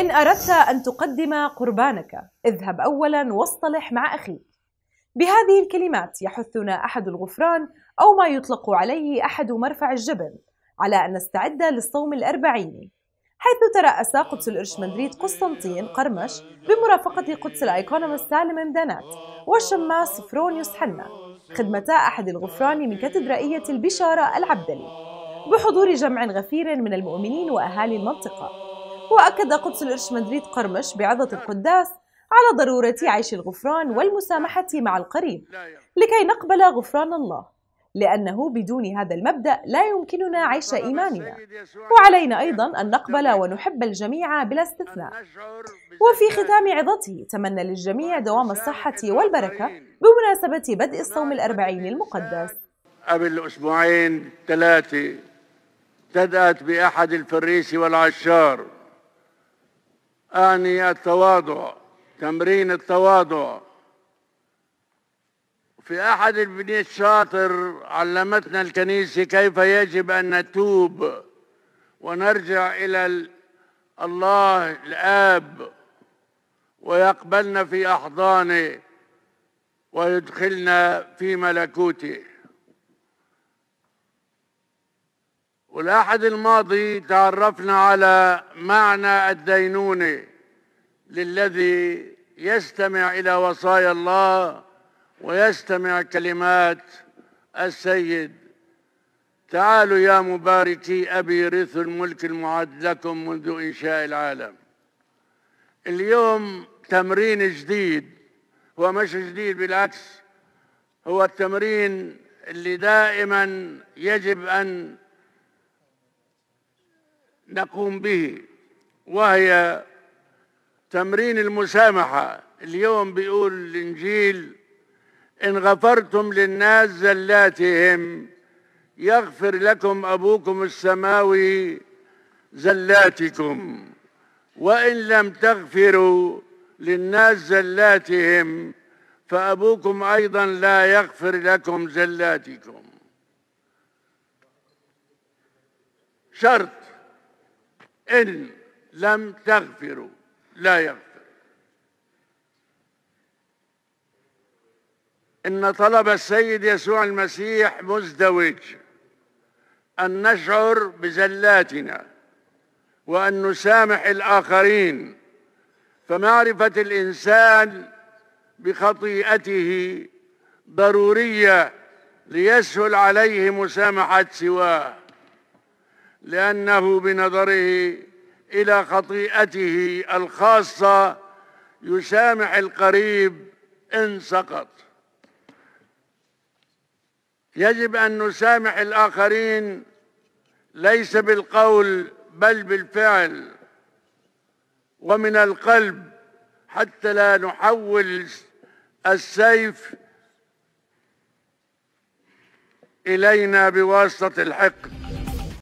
إن أردت أن تقدم قربانك اذهب أولا واصطلح مع أخيك بهذه الكلمات يحثنا أحد الغفران أو ما يطلق عليه أحد مرفع الجبل على أن نستعد للصوم الأربعيني حيث ترأس قدس الإرش مدريد قسطنطين قرمش بمرافقة قدس الأيكونومست سالم مدانات والشماس فرونيوس حنا خدمتا أحد الغفران من كاتدرائية البشارة العبدلي بحضور جمع غفير من المؤمنين وأهالي المنطقة وأكد قدس القرش مدريد قرمش بعظة القداس على ضرورة عيش الغفران والمسامحة مع القريب لكي نقبل غفران الله لأنه بدون هذا المبدأ لا يمكننا عيش إيماننا وعلينا أيضا أن نقبل ونحب الجميع بلا استثناء وفي ختام عظته تمنى للجميع دوام الصحة والبركة بمناسبة بدء الصوم الأربعين المقدس قبل أسبوعين ثلاثة ابتدأت بأحد الفريسي والعشار أعني التواضع تمرين التواضع في أحد البنية الشاطر علمتنا الكنيسة كيف يجب أن نتوب ونرجع إلى الله الآب ويقبلنا في أحضانه ويدخلنا في ملكوته والأحد الماضي تعرفنا على معنى الدينونة للذي يستمع إلى وصايا الله ويستمع كلمات السيد تعالوا يا مباركي أبي رث الملك المعد لكم منذ إنشاء العالم اليوم تمرين جديد هو مش جديد بالعكس هو التمرين اللي دائما يجب أن نقوم به وهي تمرين المسامحة اليوم بيقول الإنجيل إن غفرتم للناس زلاتهم يغفر لكم أبوكم السماوي زلاتكم وإن لم تغفروا للناس زلاتهم فأبوكم أيضا لا يغفر لكم زلاتكم شرط إن لم تغفروا لا يغفر إن طلب السيد يسوع المسيح مزدوج أن نشعر بزلاتنا وأن نسامح الآخرين فمعرفة الإنسان بخطيئته ضرورية ليسهل عليه مسامحة سواه لأنه بنظره إلى خطيئته الخاصة يسامح القريب إن سقط يجب أن نسامح الآخرين ليس بالقول بل بالفعل ومن القلب حتى لا نحول السيف إلينا بواسطة الحقد